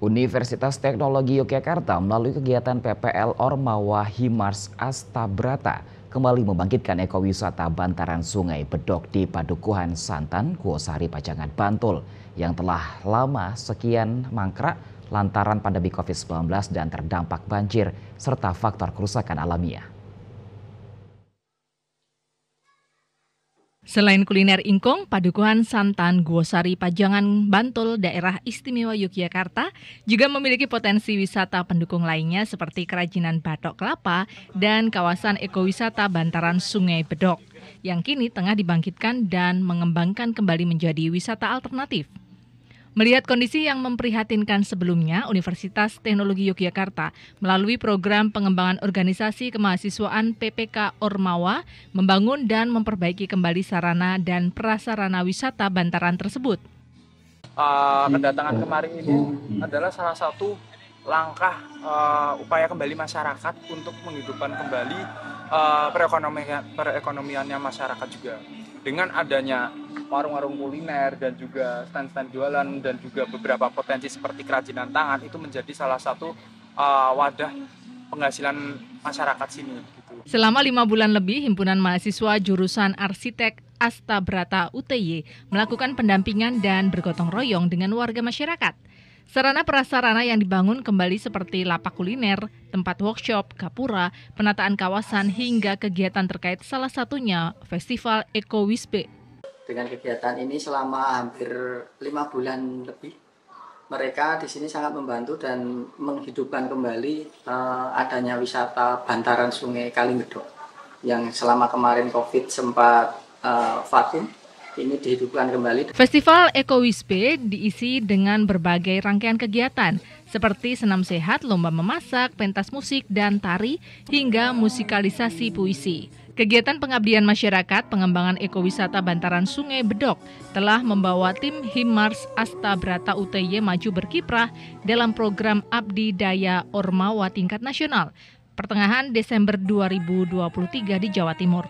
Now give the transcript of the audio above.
Universitas Teknologi Yogyakarta melalui kegiatan PPL Ormawa Himars Astabrata kembali membangkitkan ekowisata bantaran sungai Bedok di Padukuhan Santan, Kuosari, Pajangan, Bantul yang telah lama sekian mangkrak lantaran pandemi COVID-19 dan terdampak banjir serta faktor kerusakan alamiah. Selain kuliner ingkung, padukuhan santan Guosari Pajangan Bantul daerah istimewa Yogyakarta juga memiliki potensi wisata pendukung lainnya seperti kerajinan batok kelapa dan kawasan ekowisata bantaran Sungai Bedok yang kini tengah dibangkitkan dan mengembangkan kembali menjadi wisata alternatif. Melihat kondisi yang memprihatinkan sebelumnya, Universitas Teknologi Yogyakarta melalui program pengembangan organisasi kemahasiswaan PPK Ormawa membangun dan memperbaiki kembali sarana dan prasarana wisata bantaran tersebut. Uh, kedatangan kemarin ini adalah salah satu langkah uh, upaya kembali masyarakat untuk menghidupkan kembali uh, perekonomian perekonomiannya masyarakat juga dengan adanya warung-warung kuliner dan juga stand-stand jualan dan juga beberapa potensi seperti kerajinan tangan itu menjadi salah satu uh, wadah penghasilan masyarakat sini. Gitu. Selama lima bulan lebih, himpunan mahasiswa jurusan arsitek Asta Brata UTY melakukan pendampingan dan bergotong royong dengan warga masyarakat. Sarana prasarana yang dibangun kembali seperti lapak kuliner, tempat workshop, kapura, penataan kawasan hingga kegiatan terkait salah satunya Festival Eko Wisbe dengan kegiatan ini selama hampir lima bulan lebih mereka di sini sangat membantu dan menghidupkan kembali uh, adanya wisata bantaran sungai Kalimedok yang selama kemarin COVID sempat uh, vakum ini dihidupkan kembali. Festival Wispe diisi dengan berbagai rangkaian kegiatan seperti senam sehat, lomba memasak, pentas musik dan tari hingga musikalisasi puisi. Kegiatan pengabdian masyarakat pengembangan ekowisata bantaran Sungai Bedok telah membawa tim Himars Asta Brata UTY maju berkiprah dalam program Abdi Daya Ormawa tingkat nasional pertengahan Desember 2023 di Jawa Timur.